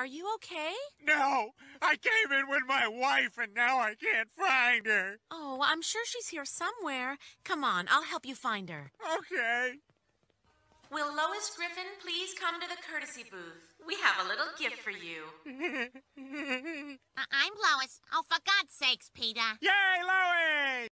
Are you okay? No! I came in with my wife and now I can't find her. Oh, I'm sure she's here somewhere. Come on, I'll help you find her. Okay. Will Lois Griffin please come to the courtesy booth? We have a little gift for you. Uh, I'm Lois. Oh, for God's sakes, Peter. Yay, Lois!